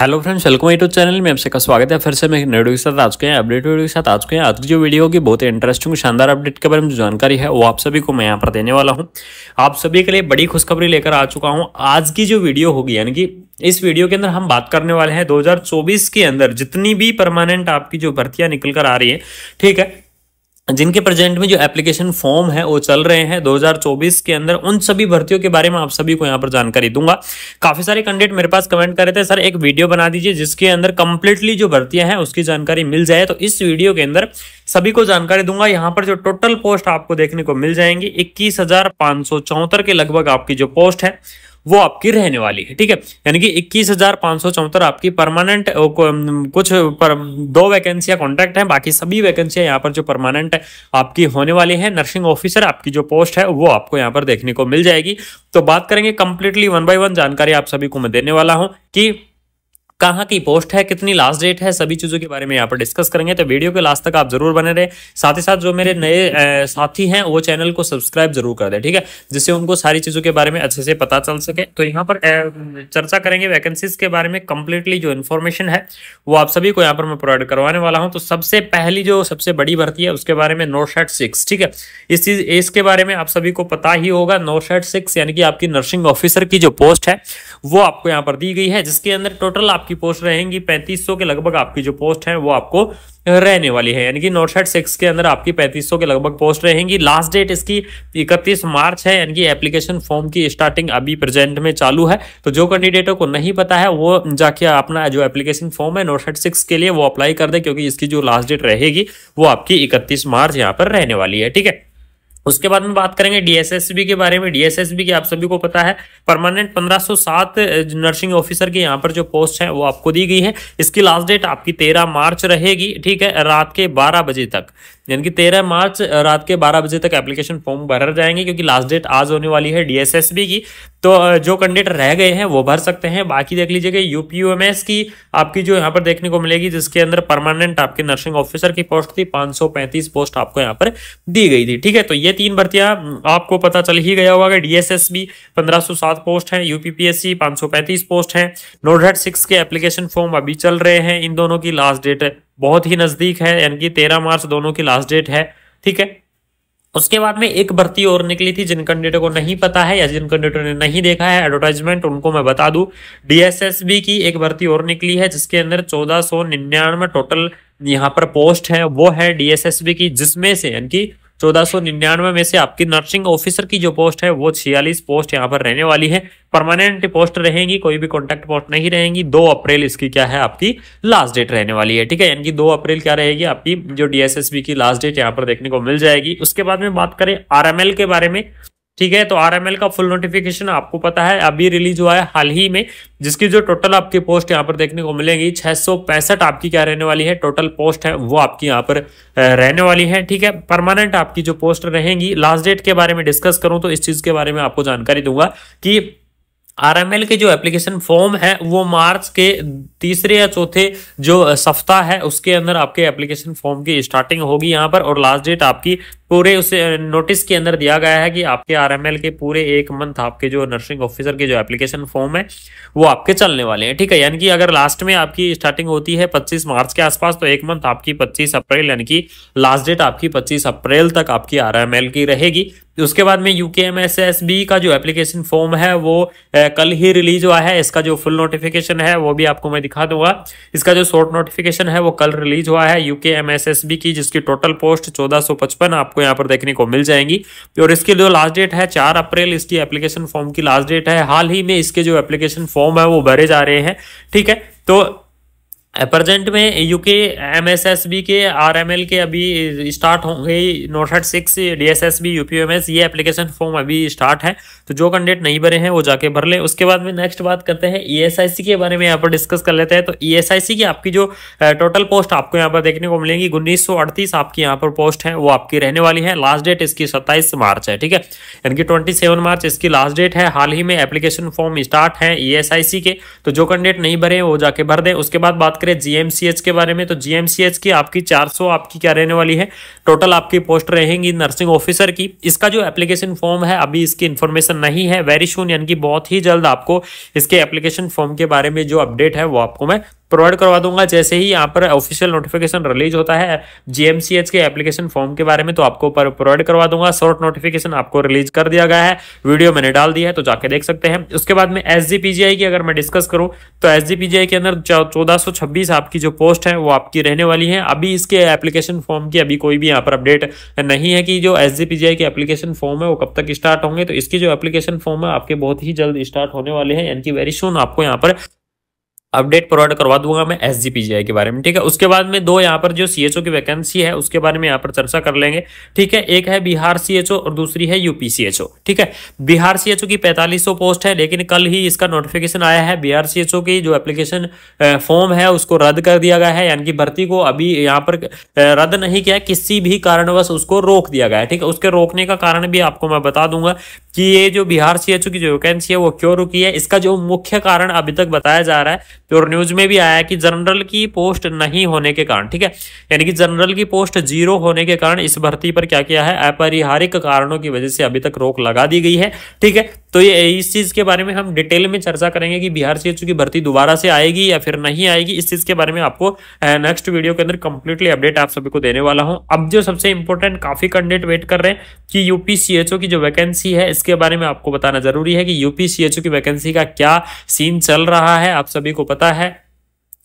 hello friends welcome YouTube channel में आपसे का स्वागत है फिर से मैं नेडो के साथ आज के हैं अपडेट वीडियो के साथ आज के हैं आज की जो वीडियो होगी बहुत ही इंटरेस्टिंग शानदार अपडेट के बारे में जो जानकारी है वो आप सभी को मैं यहाँ पर देने वाला हूँ आप सभी के लिए बड़ी खुशखबरी लेकर आ चुका हूँ आज की जो वीडियो होगी यानी कि इस वीडियो के अंदर हम बात करने वाले हैं 2024 के अंदर जितनी भी परमानेंट आपकी जो भर्तियां निकल कर आ रही है ठीक है जिनके प्रेजेंट में जो एप्लीकेशन फॉर्म है वो चल रहे हैं 2024 के अंदर उन सभी भर्तियों के बारे में आप सभी को यहाँ पर जानकारी दूंगा काफी सारे कैंडिडेट मेरे पास कमेंट कर रहे थे सर एक वीडियो बना दीजिए जिसके अंदर कंप्लीटली जो भर्तियां हैं उसकी जानकारी मिल जाए तो इस वीडियो के अंदर सभी को जानकारी दूंगा यहाँ पर जो टोटल पोस्ट आपको देखने को मिल जाएंगी इक्कीस के लगभग आपकी जो पोस्ट है वो आपकी रहने वाली है ठीक है यानी कि इक्कीस हजार पांच सौ चौहत्तर आपकी परमानेंट कुछ पर, दो वैकेंसियां कॉन्ट्रैक्ट है बाकी सभी वैकेंसियां यहाँ पर जो परमानेंट आपकी होने वाली है नर्सिंग ऑफिसर आपकी जो पोस्ट है वो आपको यहाँ पर देखने को मिल जाएगी तो बात करेंगे कंप्लीटली वन बाय वन जानकारी आप सभी को मैं देने वाला हूँ कि कहाँ की पोस्ट है कितनी लास्ट डेट है सभी चीज़ों के बारे में यहाँ पर डिस्कस करेंगे तो वीडियो के लास्ट तक आप जरूर बने रहे साथ ही साथ जो मेरे नए साथी हैं वो चैनल को सब्सक्राइब जरूर कर दें ठीक है जिससे उनको सारी चीज़ों के बारे में अच्छे से पता चल सके तो यहाँ पर चर्चा करेंगे वैकेंसीज के बारे में कंप्लीटली जो इन्फॉर्मेशन है वो आप सभी को यहाँ पर मैं प्रोवाइड करवाने वाला हूँ तो सबसे पहली जो सबसे बड़ी भर्ती है उसके बारे में नोशेट सिक्स ठीक है इस चीज इसके बारे में आप सभी को पता ही होगा नोशेट सिक्स यानी कि आपकी नर्सिंग ऑफिसर की जो पोस्ट है वो आपको यहाँ पर दी गई है जिसके अंदर टोटल आप आपकी पोस्ट रहेंगी 3500 के लगभग आपकी जो पोस्ट है वो आपको रहने वाली है यानी कि सेट सिक्स के अंदर आपकी 3500 के लगभग पोस्ट रहेंगी लास्ट डेट इसकी 31 मार्च है यानी कि एप्लीकेशन फॉर्म की स्टार्टिंग अभी प्रेजेंट में चालू है तो जो कैंडिडेटों को नहीं पता है वो जाके अपना जो एप्लीकेशन फॉर्म है सेट सिक्स के लिए वो अप्लाई कर दे क्योंकि इसकी जो लास्ट डेट रहेगी वो आपकी इकतीस मार्च यहाँ पर रहने वाली है ठीक है उसके बाद में बात करेंगे डीएसएसबी के बारे में डीएसएसबी की आप सभी को पता है परमानेंट 1507 नर्सिंग ऑफिसर की यहाँ पर जो पोस्ट है वो आपको दी गई है इसकी लास्ट डेट आपकी 13 मार्च रहेगी ठीक है रात के 12 बजे तक यानी कि तेरह मार्च रात के बारह बजे तक एप्लीकेशन फॉर्म भर जाएंगे क्योंकि लास्ट डेट आज होने वाली है डीएसएसबी की तो जो कैंडिडेट रह गए हैं वो भर सकते हैं बाकी देख लीजिएगा यूपीयूएमएस की आपकी जो यहाँ पर देखने को मिलेगी जिसके अंदर परमानेंट आपके नर्सिंग ऑफिसर की पोस्ट थी 535 पोस्ट आपको यहाँ पर दी गई थी ठीक है तो ये तीन भर्तियां आपको पता चल ही गया होगा कि डीएसएसबी 1507 पोस्ट है यूपीपीएससी पांच पोस्ट है नोट सिक्स के एप्लीकेशन फॉर्म अभी चल रहे हैं इन दोनों की लास्ट डेट बहुत ही नज़दीक है यानी कि तेरह मार्च दोनों की लास्ट डेट है ठीक है उसके बाद में एक भर्ती और निकली थी जिन कैंडिडेटों को नहीं पता है या जिन कैंडिडेटों ने नहीं देखा है एडवर्टाइजमेंट उनको मैं बता दूं डीएसएसबी की एक भर्ती और निकली है जिसके अंदर चौदह सौ निन्यानवे टोटल यहाँ पर पोस्ट है वो है डीएसएसबी की जिसमें से यानी कि 1499 में से आपकी नर्सिंग ऑफिसर की जो पोस्ट है वो छियालीस पोस्ट यहाँ पर रहने वाली है परमानेंट पोस्ट रहेंगी कोई भी कॉन्टैक्ट पोस्ट नहीं रहेंगी दो अप्रैल इसकी क्या है आपकी लास्ट डेट रहने वाली है ठीक है यानी कि दो अप्रैल क्या रहेगी आपकी जो डीएसएसबी की लास्ट डेट यहाँ पर देखने को मिल जाएगी उसके बाद में बात करें आरएमएल के बारे में ठीक है तो आर का फुल नोटिफिकेशन आपको पता है अभी रिलीज हुआ है हाल ही में जिसकी जो टोटल आपकी पोस्ट यहाँ पर देखने को मिलेगी छह आपकी क्या रहने वाली है टोटल पोस्ट है वो आपकी यहाँ पर रहने वाली है ठीक है परमानेंट आपकी जो पोस्ट रहेंगी लास्ट डेट के बारे में डिस्कस करूं तो इस चीज के बारे में आपको जानकारी दूंगा कि आरएमएल के जो एप्लीकेशन फॉर्म है वो मार्च के तीसरे या चौथे जो सप्ताह है उसके अंदर आपके एप्लीकेशन फॉर्म की स्टार्टिंग होगी यहाँ पर और लास्ट डेट आपकी पूरे उस नोटिस के अंदर दिया गया है कि आपके आरएमएल के पूरे एक मंथ आपके जो नर्सिंग ऑफिसर के जो एप्लीकेशन फॉर्म है वो आपके चलने वाले हैं ठीक है यानी कि अगर लास्ट में आपकी स्टार्टिंग होती है 25 मार्च के आसपास तो एक मंथ आपकी 25 अप्रैल यानी कि लास्ट डेट आपकी 25 अप्रैल तक आपकी आरएमएल की रहेगी उसके बाद में यू का जो एप्लीकेशन फॉर्म है वो कल ही रिलीज हुआ है इसका जो फुल नोटिफिकेशन है वो भी आपको मैं दिखा दूंगा इसका जो शॉर्ट नोटिफिकेशन है वो कल रिलीज हुआ है यू की जिसकी टोटल पोस्ट चौदह आपको आपको यहाँ पर देखने को मिल जाएंगी और इसकी जो लास्ट डेट है चार अप्रैल इसकी एप्लीकेशन फॉर्म की लास्ट डेट है हाल ही में इसके जो एप्लीकेशन फॉर्म है वो भरे जा रहे हैं ठीक है तो प्रेजेंट में यूके एमएसएसबी के आरएमएल के अभी स्टार्ट होंगे नोट हट सिक्स डीएसएसबी यूपीएमएस ये एप्लीकेशन फॉर्म अभी स्टार्ट है तो जो कैंडिडेट नहीं भरे हैं वो जाके भर लें उसके बाद में नेक्स्ट बात करते हैं ईएसआईसी e के बारे में यहाँ पर डिस्कस कर लेते हैं तो ईएसआईसी e की आपकी जो टोटल पोस्ट आपको यहाँ पर देखने को मिलेंगी उन्नीस आपकी यहाँ पर पोस्ट है वो आपकी रहने वाली है लास्ट डेट इसकी सत्ताईस मार्च है ठीक है यानी कि ट्वेंटी मार्च इसकी लास्ट डेट है हाल ही में एप्लीकेशन फॉर्म स्टार्ट है ई e के तो जो कैंडिडेट नहीं भरे हैं वो जाके भर दें उसके बाद बात करें जीएमसीएच के बारे में तो जीएमसीएच की आपकी 400 आपकी क्या रहने वाली है टोटल आपकी पोस्ट रहेगी नर्सिंग ऑफिसर की इसका जो एप्लीकेशन फॉर्म है अभी इसकी इन्फॉर्मेशन नहीं है वेरी शून यानी कि बहुत ही जल्द आपको इसके एप्लीकेशन फॉर्म के बारे में जो अपडेट है वो आपको मैं प्रोवाइड करवा दूंगा जैसे ही यहाँ पर ऑफिशियल नोटिफिकेशन रिलीज होता है जीएमसीएच के एप्लीकेशन फॉर्म के बारे में तो आपको प्रोवाइड करवा दूंगा शॉर्ट नोटिफिकेशन आपको रिलीज कर दिया गया है वीडियो मैंने डाल दिया है तो जाके देख सकते हैं उसके बाद में एस की अगर मैं डिस्कस करूँ तो एस के अंदर चौदह आपकी जो पोस्ट है वो आपकी रहने वाली है अभी इसके एप्लीकेशन फॉर्म की अभी कोई भी यहाँ पर अपडेट नहीं है कि जो एस की एप्लीकेशन फॉर्म है वो कब तक स्टार्ट होंगे तो इसकी जो एप्लीकेशन फॉर्म है आपके बहुत ही जल्द स्टार्ट होने वाले हैं यानी कि वेरी सुन आपको यहाँ पर अपडेट प्रोवाइड करवा दूंगा मैं एस के बारे में ठीक है उसके बाद में दो यहाँ पर जो सीएचओ की वैकेंसी है उसके बारे में यहाँ पर चर्चा कर लेंगे ठीक है एक है बिहार ओ और दूसरी है यूपी सीएचओ ठीक है बिहार ओ की पैंतालीस पोस्ट है लेकिन कल ही इसका नोटिफिकेशन आया है बिहार ओ की जो एप्लीकेशन फॉर्म है उसको रद्द कर दिया गया है यानी कि भर्ती को अभी यहाँ पर रद्द नहीं किया किसी भी कारणवश उसको रोक दिया गया है ठीक है उसके रोकने का कारण भी आपको मैं बता दूंगा कि ये जो बिहार सीएचओ की जो वैकेंसी है वो क्यों रुकी है इसका जो मुख्य कारण अभी तक बताया जा रहा है प्योर न्यूज में भी आया है कि जनरल की पोस्ट नहीं होने के कारण ठीक है यानी कि जनरल की पोस्ट जीरो होने के कारण इस भर्ती पर क्या किया है अपरिहारिक कारणों की वजह से अभी तक रोक लगा दी गई है ठीक है तो ये इस चीज के बारे में हम डिटेल में चर्चा करेंगे कि बिहार सीएचओ की भर्ती दोबारा से आएगी या फिर नहीं आएगी इस चीज के बारे में आपको नेक्स्ट वीडियो के अंदर कंप्लीटली अपडेट आप सभी को देने वाला हूं अब जो सबसे इंपॉर्टेंट काफी कैंडिडेट वेट कर रहे हैं कि यूपी सीएचओ की जो वैकेंसी है इसके इसके बारे में आपको बताना जरूरी है कि यूपी सी की वैकेंसी का क्या सीन चल रहा है आप सभी को पता है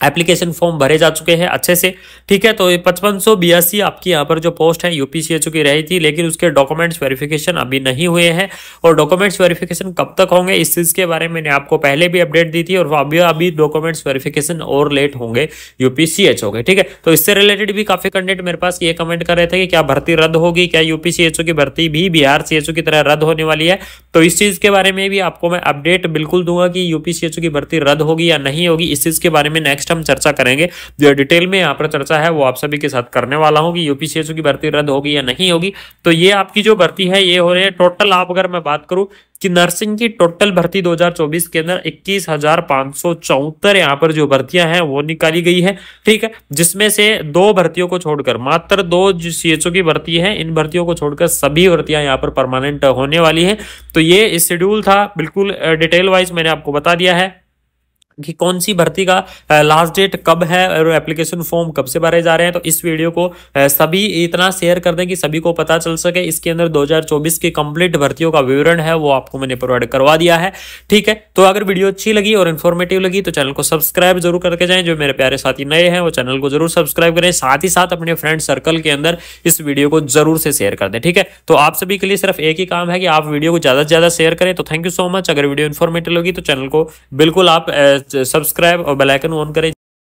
एप्लीकेशन फॉर्म भरे जा चुके हैं अच्छे से ठीक है तो पचपन सौ बयासी आपकी यहाँ पर जो पोस्ट है यूपीसीएचओ की रही थी लेकिन उसके डॉक्यूमेंट्स वेरिफिकेशन अभी नहीं हुए हैं और डॉक्यूमेंट्स वेरिफिकेशन कब तक होंगे इस चीज़ के बारे में मैंने आपको पहले भी अपडेट दी थी और अभी अभी डॉक्यूमेंट्स वेरिफिकेशन और लेट होंगे यूपीसीएचओ के ठीक है तो इससे रिलेटेड भी काफ़ी कंटेंट मेरे पास ये कमेंट कर रहे थे कि क्या भर्ती रद्द होगी क्या यूपीसीएचओ की भर्ती भी बिहार सीएचओ की तरह रद्द होने वाली है तो इस चीज़ के बारे में भी आपको मैं अपडेट बिल्कुल दूंगा कि यूपीसीएचओ की भर्ती रद्द होगी या नहीं होगी इस चीज़ के बारे में नेक्स्ट हम चर्चा करेंगे जो डिटेल में यहाँ पर चर्चा है वो आप सभी के साथ करने वाला हूँ कि यूपीसीएस की भर्ती रद्द होगी या नहीं होगी तो ये आपकी जो भर्ती है ये हो रही है टोटल आप अगर मैं बात करूँ कि नर्सिंग की टोटल भर्ती 2024 के अंदर इक्कीस हजार पांच यहाँ पर जो भर्तियां हैं वो निकाली गई है ठीक है जिसमें से दो भर्तियों को छोड़कर मात्र दो सीएचओ की भर्ती है इन भर्तियों को छोड़कर सभी भर्तियां यहाँ पर परमानेंट होने वाली हैं तो ये शेड्यूल था बिल्कुल डिटेल वाइज मैंने आपको बता दिया है कि कौन सी भर्ती का लास्ट डेट कब है और एप्लीकेशन फॉर्म कब से भरे जा रहे हैं तो इस वीडियो को सभी इतना शेयर कर दें कि सभी को पता चल सके इसके अंदर 2024 की कंप्लीट भर्तियों का विवरण है वो आपको मैंने प्रोवाइड करवा दिया है ठीक है तो अगर वीडियो अच्छी लगी और इन्फॉर्मेटिव लगी तो चैनल को सब्सक्राइब जरूर करके जाएं जो मेरे प्यारे साथी नए हैं वो चैनल को जरूर सब्सक्राइब करें साथ ही साथ अपने फ्रेंड सर्कल के अंदर इस वीडियो को जरूर से शेयर कर दें ठीक है तो आप सभी के लिए सिर्फ एक ही काम है कि आप वीडियो को ज़्यादा से ज़्यादा शेयर करें तो थैंक यू सो मच अगर वीडियो इन्फॉर्मेटिव लगी तो चैनल को बिल्कुल आप सब्सक्राइब uh, और बेलाइकन ऑन करें